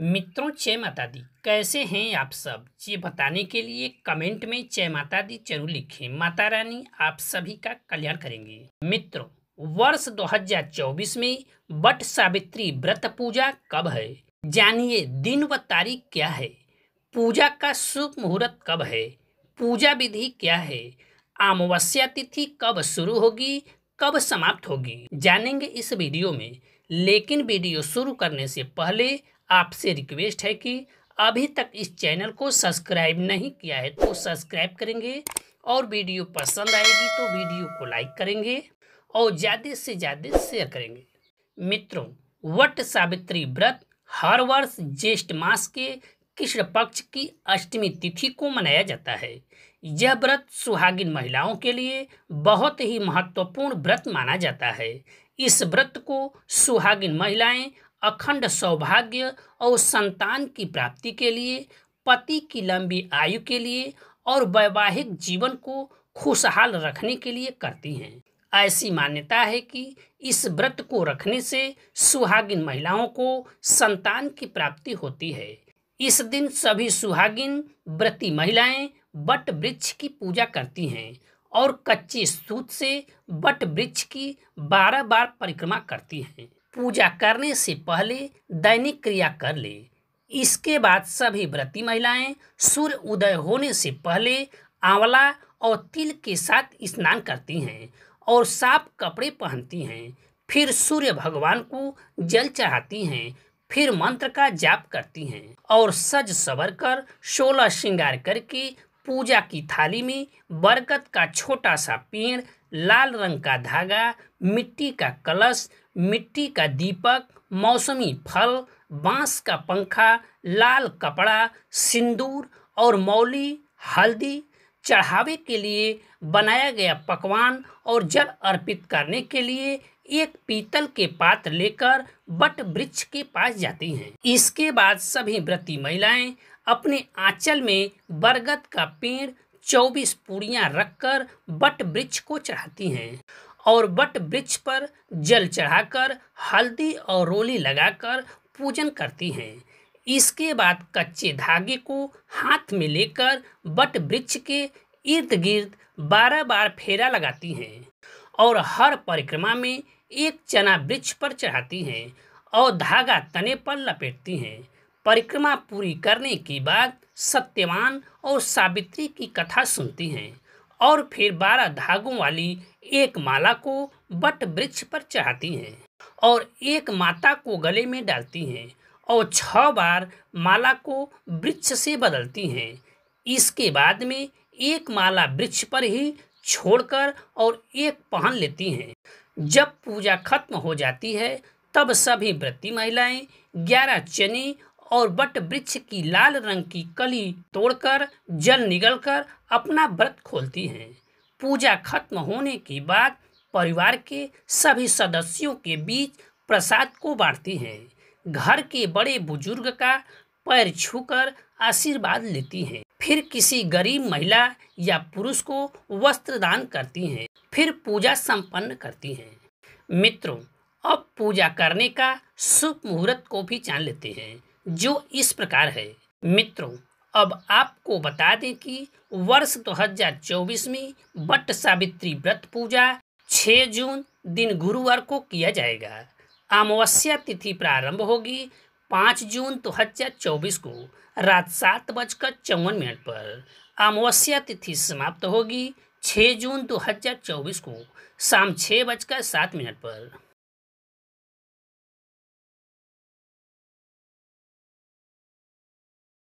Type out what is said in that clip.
मित्रों चय माता दी कैसे हैं आप सब ये बताने के लिए कमेंट में चय माता दी जरूर लिखें माता रानी आप सभी का कल्याण करेंगे मित्रों वर्ष 2024 में बट सावित्री व्रत पूजा कब है जानिए दिन व तारीख क्या है पूजा का शुभ मुहूर्त कब है पूजा विधि क्या है अमावस्या तिथि कब शुरू होगी कब समाप्त होगी जानेंगे इस वीडियो में लेकिन वीडियो शुरू करने से पहले आपसे रिक्वेस्ट है कि अभी तक इस चैनल को सब्सक्राइब नहीं किया है तो सब्सक्राइब करेंगे और वीडियो पसंद आएगी तो वीडियो को लाइक करेंगे और ज़्यादा से ज़्यादा शेयर करेंगे मित्रों वट सावित्री व्रत हर वर्ष ज्येष्ठ मास के कृष्ण पक्ष की अष्टमी तिथि को मनाया जाता है यह व्रत सुहागिन महिलाओं के लिए बहुत ही महत्वपूर्ण व्रत माना जाता है इस व्रत को सुहागिन महिलाएं अखंड सौभाग्य और संतान की प्राप्ति के लिए पति की लंबी आयु के लिए और वैवाहिक जीवन को खुशहाल रखने के लिए करती हैं ऐसी मान्यता है कि इस व्रत को रखने से सुहागिन महिलाओं को संतान की प्राप्ति होती है इस दिन सभी सुहागिन व्रती महिलाएं बट वृक्ष की पूजा करती हैं और कच्चे सूत से बट वृक्ष की बारह बार परिक्रमा करती हैं पूजा करने से पहले दैनिक क्रिया कर ले इसके बाद सभी व्रती महिलाएं सूर्य उदय होने से पहले आंवला और तिल के साथ स्नान करती हैं और साफ कपड़े पहनती हैं फिर सूर्य भगवान को जल चढ़ाती हैं फिर मंत्र का जाप करती हैं और सज सवर कर सोलह श्रृंगार करके पूजा की थाली में बरगद का छोटा सा पेड़ लाल रंग का धागा मिट्टी का कलश मिट्टी का दीपक मौसमी फल बांस का पंखा लाल कपड़ा सिंदूर और मौली हल्दी चढ़ावे के लिए बनाया गया पकवान और जल अर्पित करने के लिए एक पीतल के पात्र लेकर बट वृक्ष के पास जाती हैं इसके बाद सभी व्रती महिलाएं अपने आंचल में बरगद का पेड़ चौबीस पूड़ियाँ रखकर बट वृक्ष को चढ़ाती हैं और बट वृक्ष पर जल चढ़ाकर हल्दी और रोली लगाकर पूजन करती हैं इसके बाद कच्चे धागे को हाथ में लेकर बट वृक्ष के इर्द गिर्द बारह बार फेरा लगाती हैं और हर परिक्रमा में एक चना वृक्ष पर चढ़ाती हैं और धागा तने पर लपेटती हैं परिक्रमा पूरी करने के बाद सत्यवान और सावित्री की कथा सुनती हैं और फिर बारह धागों वाली एक माला को बट वृक्ष पर चढ़ाती हैं और एक माता को गले में डालती हैं और छह बार माला को वृक्ष से बदलती हैं इसके बाद में एक माला वृक्ष पर ही छोड़कर और एक पहन लेती हैं जब पूजा खत्म हो जाती है तब सभी व्रती महिलाएं ग्यारह चने और बट वृक्ष की लाल रंग की कली तोड़कर जल निगलकर अपना व्रत खोलती हैं पूजा खत्म होने के बाद परिवार के सभी सदस्यों के बीच प्रसाद को बांटती हैं घर के बड़े बुजुर्ग का पैर छूकर आशीर्वाद लेती हैं फिर किसी गरीब महिला या पुरुष को वस्त्र दान करती हैं फिर पूजा संपन्न करती हैं मित्रों अब पूजा करने का शुभ मुहूर्त को भी जान लेते हैं जो इस प्रकार है मित्रों अब आपको बता दें कि वर्ष 2024 में बट सावित्री व्रत पूजा 6 जून दिन गुरुवार को किया जाएगा अमावस्या तिथि प्रारंभ होगी पाँच जून दो हजार चौबीस को रात सात बजकर चौवन मिनट पर अमावस्या तिथि समाप्त होगी छः जून 2024 को शाम छः बजकर सात मिनट पर